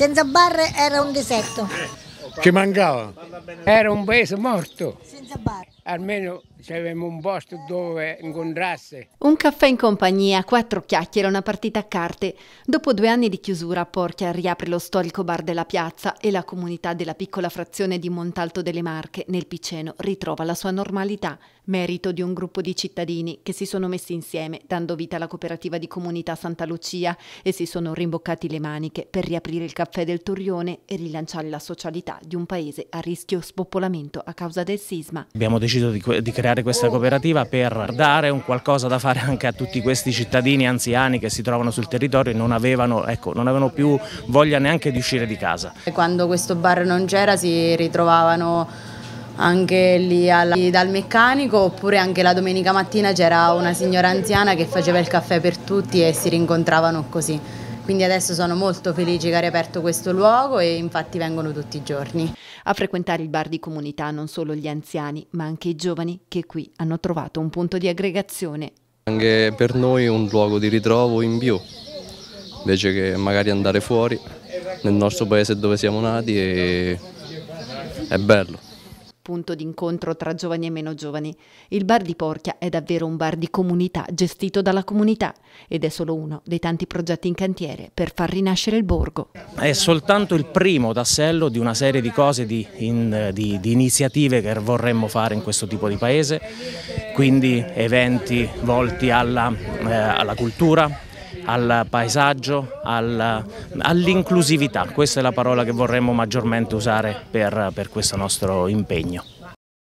Senza barre era un deserto. Che mancava? Era un paese morto. Senza barre almeno c'avevamo un posto dove incontrasse. Un caffè in compagnia, quattro chiacchiere, una partita a carte. Dopo due anni di chiusura, Porchia riapre lo storico bar della piazza e la comunità della piccola frazione di Montalto delle Marche, nel Piceno, ritrova la sua normalità, merito di un gruppo di cittadini che si sono messi insieme, dando vita alla cooperativa di comunità Santa Lucia e si sono rimboccati le maniche per riaprire il caffè del Torrione e rilanciare la socialità di un paese a rischio spopolamento a causa del sisma. Abbiamo deciso deciso di, di, creare questa cooperativa per dare un qualcosa da fare anche a tutti questi cittadini anziani che si trovano sul territorio e non avevano, ecco, non avevano più voglia neanche di uscire di casa. Quando questo bar non c'era si ritrovavano anche lì alla, dal meccanico oppure anche la domenica mattina c'era una signora anziana che faceva il caffè per tutti e si rincontravano così. Quindi adesso sono molto felice che ha riaperto questo luogo e infatti vengono tutti i giorni. A frequentare il bar di comunità non solo gli anziani, ma anche i giovani che qui hanno trovato un punto di aggregazione. Anche per noi un luogo di ritrovo in più, invece che magari andare fuori nel nostro paese dove siamo nati e è bello punto d'incontro tra giovani e meno giovani. Il bar di Porchia è davvero un bar di comunità, gestito dalla comunità, ed è solo uno dei tanti progetti in cantiere per far rinascere il borgo. È soltanto il primo tassello di una serie di cose, di, in, di, di iniziative che vorremmo fare in questo tipo di paese, quindi eventi volti alla, eh, alla cultura, al paesaggio, al, all'inclusività. Questa è la parola che vorremmo maggiormente usare per, per questo nostro impegno.